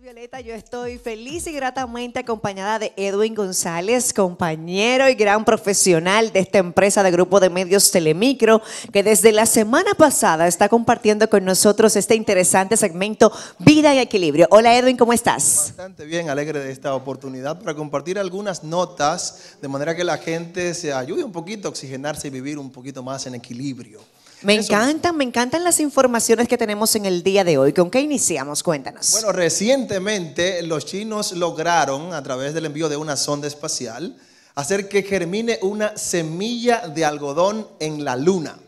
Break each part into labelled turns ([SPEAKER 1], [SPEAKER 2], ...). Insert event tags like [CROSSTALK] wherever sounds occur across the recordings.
[SPEAKER 1] Violeta, yo estoy feliz y gratamente acompañada de Edwin González, compañero y gran profesional de esta empresa de grupo de medios Telemicro, que desde la semana pasada está compartiendo con nosotros este interesante segmento Vida y Equilibrio. Hola Edwin, ¿cómo estás?
[SPEAKER 2] Bastante bien, alegre de esta oportunidad para compartir algunas notas de manera que la gente se ayude un poquito a oxigenarse y vivir un poquito más en equilibrio.
[SPEAKER 1] Me encantan, me encantan las informaciones que tenemos en el día de hoy. ¿Con qué iniciamos? Cuéntanos. Bueno,
[SPEAKER 2] recientemente los chinos lograron, a través del envío de una sonda espacial, hacer que germine una semilla de algodón en la luna.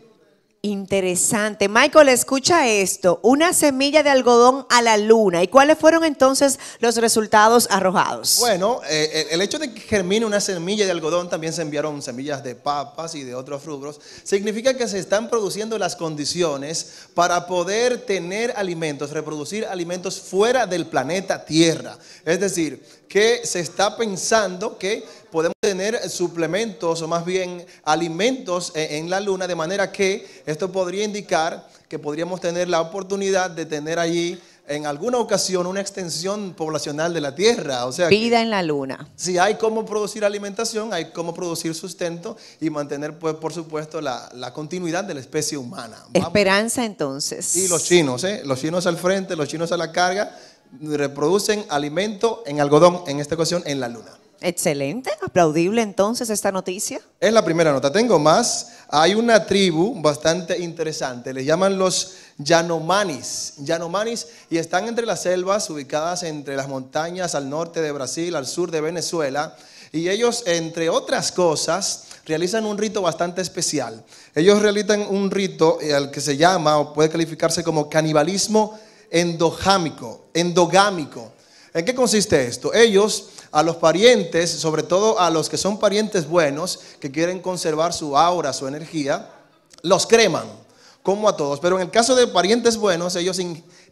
[SPEAKER 1] Interesante. Michael, escucha esto. Una semilla de algodón a la luna. ¿Y cuáles fueron entonces los resultados arrojados?
[SPEAKER 2] Bueno, eh, el hecho de que germine una semilla de algodón, también se enviaron semillas de papas y de otros frutos, significa que se están produciendo las condiciones para poder tener alimentos, reproducir alimentos fuera del planeta Tierra. Es decir, que se está pensando que podemos tener suplementos o más bien alimentos e, en la luna, de manera que esto podría indicar que podríamos tener la oportunidad de tener allí en alguna ocasión una extensión poblacional de la Tierra. O sea, vida en la Luna. Si hay cómo producir alimentación, hay cómo producir sustento y mantener, pues, por supuesto, la, continuidad de la especie humana.
[SPEAKER 1] Esperanza entonces. Y los
[SPEAKER 2] chinos, ¿eh? los chinos al frente, los chinos a la carga, reproducen alimento en algodón, en esta ocasión en la Luna. Excelente, aplaudible entonces esta noticia. Es la primera nota. Tengo más. Hay una tribu bastante interesante. le llaman los Yanomanis. Yanomanis y están entre las selvas ubicadas entre las montañas al norte de Brasil, al sur de Venezuela. Y ellos, entre otras cosas, realizan un rito bastante especial. Ellos realizan un rito eh, al que se llama o puede calificarse como canibalismo endogámico. Endogámico. ¿En qué consiste esto? Ellos a los parientes, sobre todo a los que son parientes buenos, que quieren conservar su aura, su energía, los creman, como a todos. Pero en el caso de parientes buenos, ellos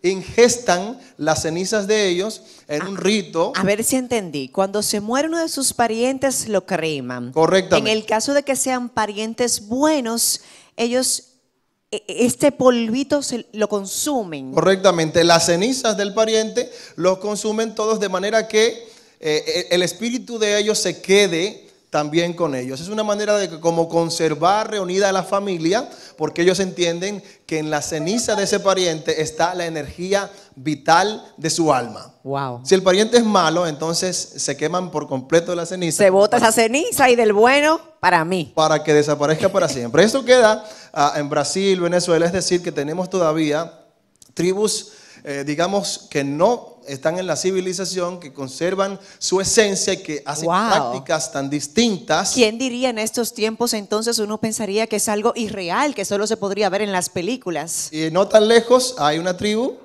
[SPEAKER 2] ingestan las cenizas de ellos en ah, un rito. A ver si entendí. Cuando se muere uno de sus parientes, lo creman. Correctamente. En el
[SPEAKER 1] caso de que sean parientes buenos, ellos e, e, este polvito se lo consumen.
[SPEAKER 2] Correctamente, las cenizas del pariente los consumen todos de manera que eh, eh, el espíritu de ellos se quede también con ellos. Es una manera de como conservar reunida a la familia, porque ellos entienden que en la ceniza de ese pariente está la energía vital de su alma. Wow. Si el pariente es malo, entonces se queman por completo la ceniza. Se bota esa ceniza y del bueno para mí. Para que desaparezca para siempre. Eso queda ah, en Brasil, Venezuela, es decir, que tenemos todavía tribus, eh, digamos, que no están en la civilización, que conservan su esencia y que hacen prácticas tan distintas. ¿Quién
[SPEAKER 1] diría en estos tiempos entonces uno pensaría que es algo irreal, que solo se podría ver en las
[SPEAKER 2] películas? Y no tan lejos hay una tribu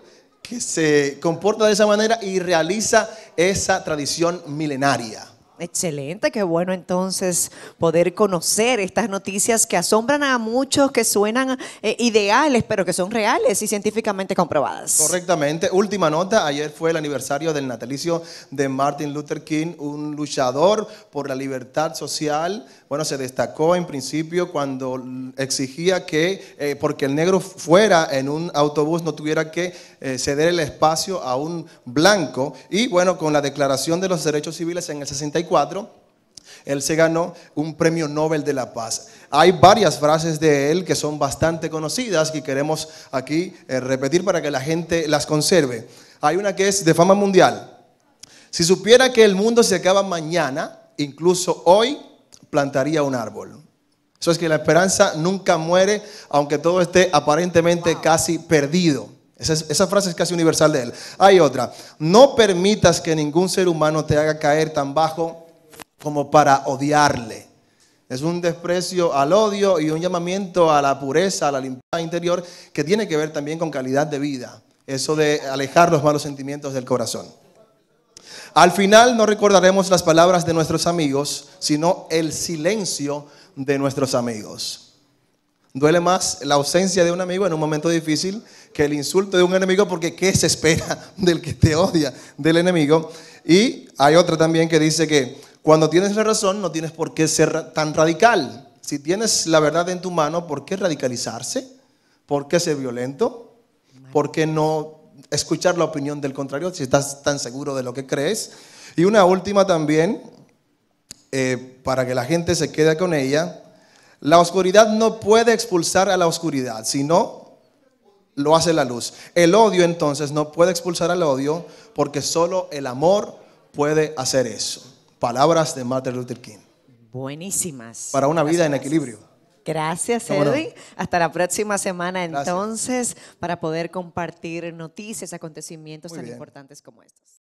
[SPEAKER 2] que se comporta de esa manera y realiza esa tradición milenaria.
[SPEAKER 1] Excelente, qué bueno entonces poder conocer estas noticias que asombran a muchos, que suenan eh, ideales, pero que son reales y científicamente comprobadas.
[SPEAKER 2] Correctamente. Última nota, ayer fue el aniversario del natalicio de Martin Luther King, un luchador por la libertad social. Bueno, se destacó en principio cuando exigía que, eh, porque el negro fuera en un autobús, no tuviera que eh, ceder el espacio a un blanco. Y bueno, con la Declaración de los Derechos Civiles en el 64, él se ganó un premio Nobel de la Paz. Hay varias frases de él que son bastante conocidas Y queremos aquí eh, repetir para que la gente las conserve. Hay una que es de fama mundial. Si supiera que el mundo se acaba mañana, incluso hoy, plantaría un árbol. Eso es que la esperanza nunca muere, aunque todo esté aparentemente casi perdido. Esa, frase es casi universal de él. Hay otra. No permitas que ningún ser humano te haga caer tan bajo como para odiarle. Es un desprecio al odio y un llamamiento a la pureza, a la limpieza interior, que tiene que ver también con calidad de vida. Eso de alejar los malos sentimientos del corazón. Al final no recordaremos las palabras de nuestros amigos, sino el silencio de nuestros amigos. Duele más la ausencia de un amigo en un momento difícil que el insulto de un enemigo, porque ¿qué se espera [LAUGHS] del que te odia, del enemigo? Y hay otra también que dice que cuando tienes la razón no tienes por qué ser tan radical. Si tienes la verdad en tu mano, ¿por qué radicalizarse? ¿Por qué ser violento? ¿Por qué no escuchar la opinión del contrario si estás tan seguro de lo que crees? Y una última también, eh, para que la gente se quede con ella la oscuridad no puede expulsar a la oscuridad, sino lo hace la luz. El odio entonces no puede expulsar al odio porque solo el amor puede hacer eso. Palabras de Martin Luther King.
[SPEAKER 1] Buenísimas. Para
[SPEAKER 2] una vida en equilibrio.
[SPEAKER 1] Gracias, Edwin. Hasta la próxima semana entonces para poder compartir noticias, acontecimientos tan importantes como estos.